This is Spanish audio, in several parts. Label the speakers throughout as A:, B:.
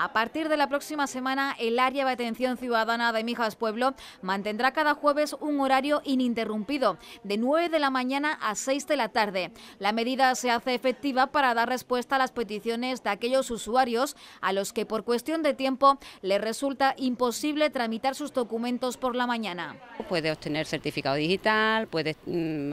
A: A partir de la próxima semana, el área de atención ciudadana de Mijas Pueblo mantendrá cada jueves un horario ininterrumpido, de 9 de la mañana a 6 de la tarde. La medida se hace efectiva para dar respuesta a las peticiones de aquellos usuarios a los que por cuestión de tiempo les resulta imposible tramitar sus documentos por la mañana.
B: Puede obtener certificado digital, puede mm,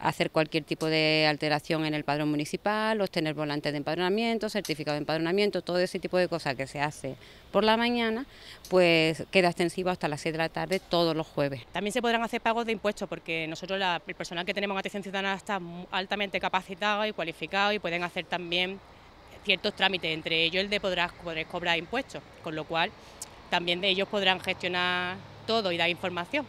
B: hacer cualquier tipo de alteración en el padrón municipal, obtener volantes de empadronamiento, certificado de empadronamiento, todo ese tipo de cosas que se hace por la mañana, pues queda extensivo hasta las 6 de la tarde todos los jueves.
C: También se podrán hacer pagos de impuestos porque nosotros, el personal que tenemos en atención ciudadana está altamente capacitado y cualificado y pueden hacer también ciertos trámites, entre ellos el de poder poder cobrar impuestos, con lo cual también de ellos podrán gestionar todo y dar información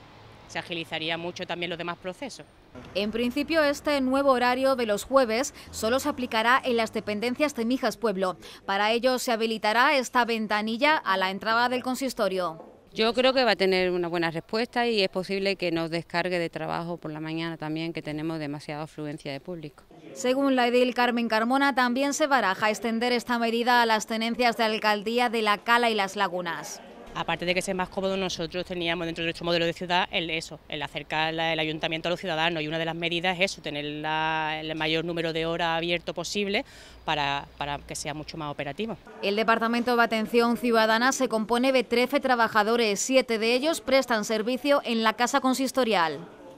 C: se agilizaría mucho también los demás procesos.
A: En principio, este nuevo horario de los jueves solo se aplicará en las dependencias de Mijas Pueblo. Para ello se habilitará esta ventanilla a la entrada del consistorio.
B: Yo creo que va a tener una buena respuesta y es posible que nos descargue de trabajo por la mañana también, que tenemos demasiada afluencia de público.
A: Según la edil Carmen Carmona, también se baraja extender esta medida a las tenencias de alcaldía de La Cala y Las Lagunas
C: aparte de que sea más cómodo, nosotros teníamos dentro de nuestro modelo de ciudad el eso, el acercar el ayuntamiento a los ciudadanos y una de las medidas es eso, tener el mayor número de horas abierto posible para, para, que sea mucho más operativo. El Departamento
A: de Atención Ciudadana se compone de 13 trabajadores, siete de ellos prestan servicio en la Casa Consistorial.